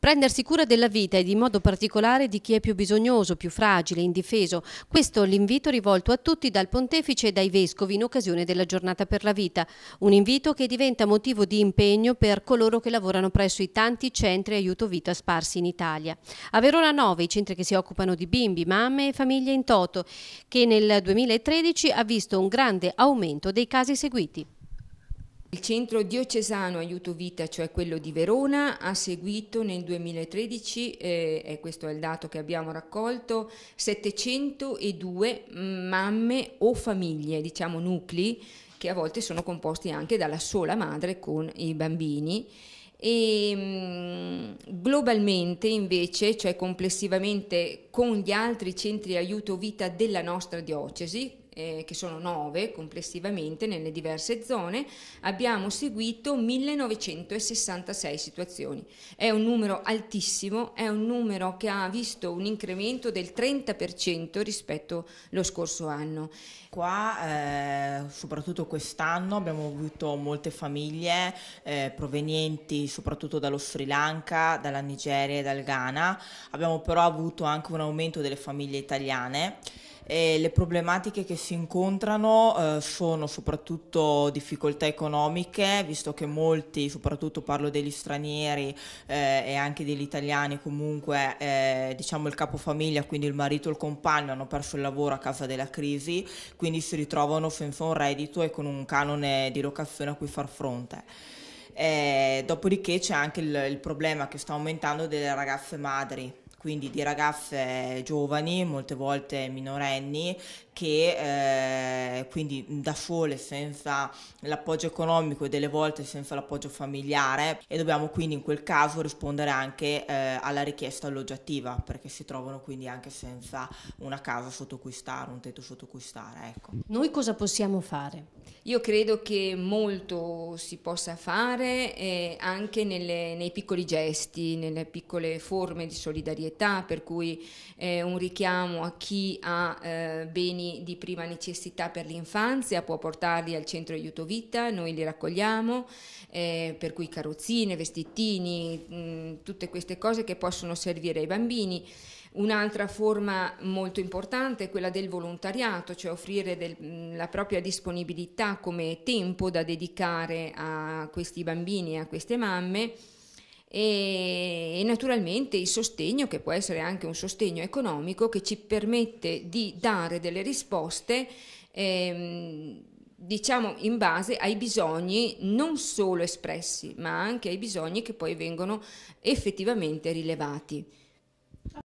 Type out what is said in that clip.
Prendersi cura della vita e in modo particolare di chi è più bisognoso, più fragile, indifeso. Questo l'invito rivolto a tutti dal pontefice e dai vescovi in occasione della giornata per la vita. Un invito che diventa motivo di impegno per coloro che lavorano presso i tanti centri aiuto vita sparsi in Italia. A Verona 9 i centri che si occupano di bimbi, mamme e famiglie in toto, che nel 2013 ha visto un grande aumento dei casi seguiti. Il centro diocesano Aiuto Vita, cioè quello di Verona, ha seguito nel 2013, eh, e questo è il dato che abbiamo raccolto, 702 mamme o famiglie, diciamo nuclei, che a volte sono composti anche dalla sola madre con i bambini. E mm, globalmente invece, cioè complessivamente con gli altri centri aiuto vita della nostra diocesi, eh, che sono nove complessivamente nelle diverse zone, abbiamo seguito 1966 situazioni. È un numero altissimo, è un numero che ha visto un incremento del 30% rispetto allo scorso anno. Qua, eh, soprattutto quest'anno, abbiamo avuto molte famiglie eh, provenienti soprattutto dallo Sri Lanka, dalla Nigeria e dal Ghana. Abbiamo però avuto anche un aumento delle famiglie italiane e le problematiche che si incontrano eh, sono soprattutto difficoltà economiche, visto che molti, soprattutto parlo degli stranieri eh, e anche degli italiani, comunque eh, diciamo il capofamiglia, quindi il marito e il compagno hanno perso il lavoro a causa della crisi, quindi si ritrovano senza un reddito e con un canone di locazione a cui far fronte. dopodiché c'è anche il, il problema che sta aumentando delle ragazze madri quindi di ragazze giovani, molte volte minorenni, che eh, quindi da sole senza l'appoggio economico e delle volte senza l'appoggio familiare e dobbiamo quindi in quel caso rispondere anche eh, alla richiesta alloggiativa perché si trovano quindi anche senza una casa sotto cui stare, un tetto sotto cui stare. Ecco. Noi cosa possiamo fare? Io credo che molto si possa fare eh, anche nelle, nei piccoli gesti, nelle piccole forme di solidarietà solidarietà, per cui eh, un richiamo a chi ha eh, beni di prima necessità per l'infanzia può portarli al centro aiuto vita, noi li raccogliamo, eh, per cui carrozzine, vestitini, mh, mm, tutte queste cose che possono servire ai bambini. Un'altra forma molto importante è quella del volontariato, cioè offrire del, mm, la propria disponibilità come tempo da dedicare a questi bambini e a queste mamme e, e naturalmente il sostegno che può essere anche un sostegno economico che ci permette di dare delle risposte ehm, diciamo in base ai bisogni non solo espressi ma anche ai bisogni che poi vengono effettivamente rilevati.